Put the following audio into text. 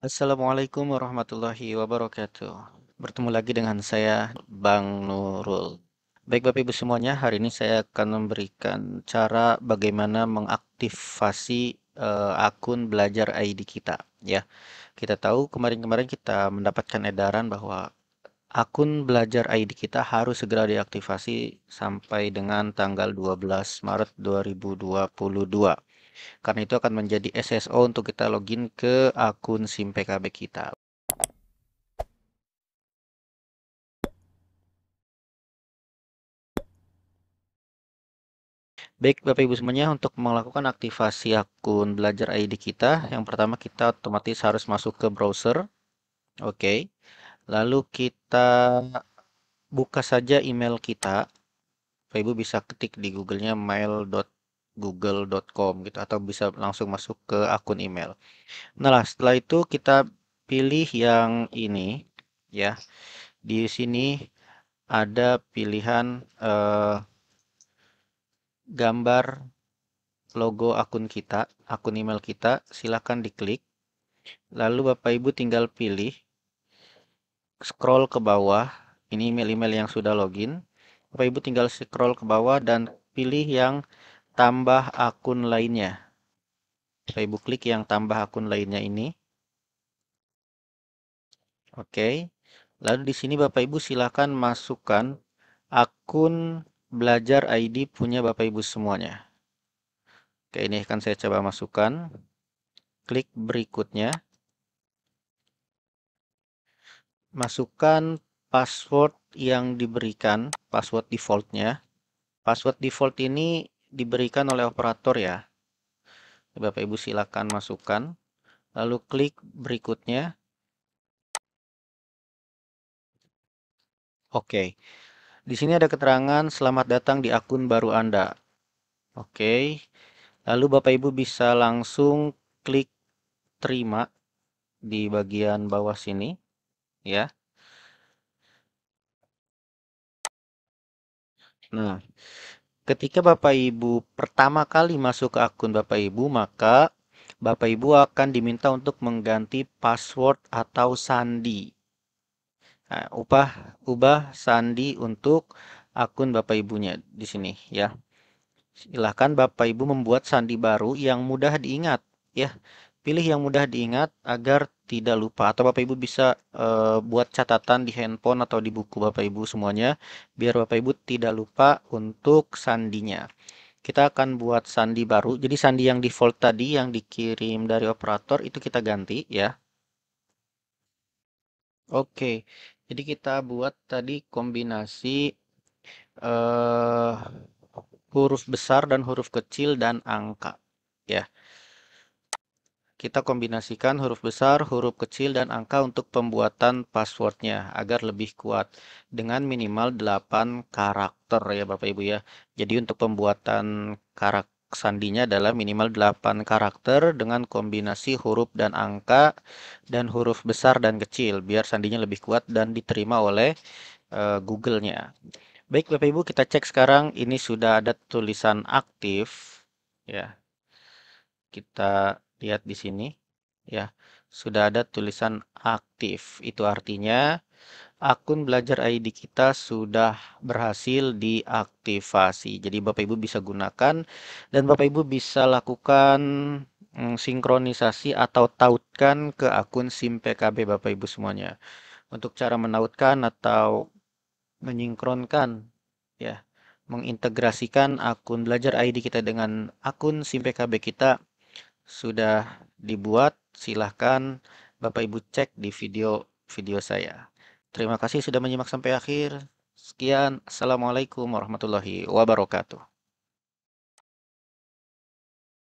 Assalamualaikum warahmatullahi wabarakatuh. Bertemu lagi dengan saya, Bang Nurul. Baik Bapak Ibu semuanya, hari ini saya akan memberikan cara bagaimana mengaktifasi uh, akun belajar ID kita. Ya, kita tahu kemarin-kemarin kita mendapatkan edaran bahwa akun belajar ID kita harus segera diaktifasi sampai dengan tanggal 12 Maret 2022 karena itu akan menjadi SSO untuk kita login ke akun SIM PKB kita. Baik Bapak Ibu semuanya untuk melakukan aktivasi akun belajar ID kita yang pertama kita otomatis harus masuk ke browser Oke okay. lalu kita buka saja email kita Bapak Ibu bisa ketik di googlenya mail.com google.com gitu atau bisa langsung masuk ke akun email. Nah, lah, setelah itu kita pilih yang ini ya. Di sini ada pilihan eh, gambar logo akun kita, akun email kita, silakan diklik. Lalu Bapak Ibu tinggal pilih scroll ke bawah. Ini email-email yang sudah login. Bapak Ibu tinggal scroll ke bawah dan pilih yang tambah akun lainnya. Saya ibu klik yang tambah akun lainnya ini. Oke. Lalu di sini Bapak Ibu silakan masukkan akun belajar ID punya Bapak Ibu semuanya. Oke, ini akan saya coba masukkan. Klik berikutnya. Masukkan password yang diberikan, password defaultnya. Password default ini diberikan oleh operator ya. Bapak Ibu silakan masukkan. Lalu klik berikutnya. Oke. Di sini ada keterangan selamat datang di akun baru Anda. Oke. Lalu Bapak Ibu bisa langsung klik terima di bagian bawah sini ya. Nah, Ketika Bapak Ibu pertama kali masuk ke akun Bapak Ibu, maka Bapak Ibu akan diminta untuk mengganti password atau sandi. Nah, ubah ubah sandi untuk akun Bapak Ibunya di sini ya. Silahkan Bapak Ibu membuat sandi baru yang mudah diingat ya. Pilih yang mudah diingat agar tidak lupa atau Bapak Ibu bisa e, buat catatan di handphone atau di buku Bapak Ibu semuanya biar Bapak Ibu tidak lupa untuk sandinya. Kita akan buat sandi baru. Jadi sandi yang default tadi yang dikirim dari operator itu kita ganti ya. Oke. Jadi kita buat tadi kombinasi eh huruf besar dan huruf kecil dan angka ya kita kombinasikan huruf besar, huruf kecil, dan angka untuk pembuatan passwordnya agar lebih kuat dengan minimal 8 karakter ya Bapak Ibu ya. Jadi untuk pembuatan karakter sandinya adalah minimal 8 karakter dengan kombinasi huruf dan angka dan huruf besar dan kecil biar sandinya lebih kuat dan diterima oleh uh, Google-nya. Baik Bapak Ibu, kita cek sekarang ini sudah ada tulisan aktif ya. Kita lihat di sini ya sudah ada tulisan aktif itu artinya akun belajar ID kita sudah berhasil diaktifasi jadi Bapak Ibu bisa gunakan dan Bapak Ibu bisa lakukan mm, sinkronisasi atau tautkan ke akun SIM PKB Bapak Ibu semuanya untuk cara menautkan atau menyinkronkan ya mengintegrasikan akun belajar ID kita dengan akun SIM PKB kita sudah dibuat, silahkan Bapak Ibu cek di video-video saya. Terima kasih sudah menyimak sampai akhir. Sekian, Assalamualaikum warahmatullahi wabarakatuh.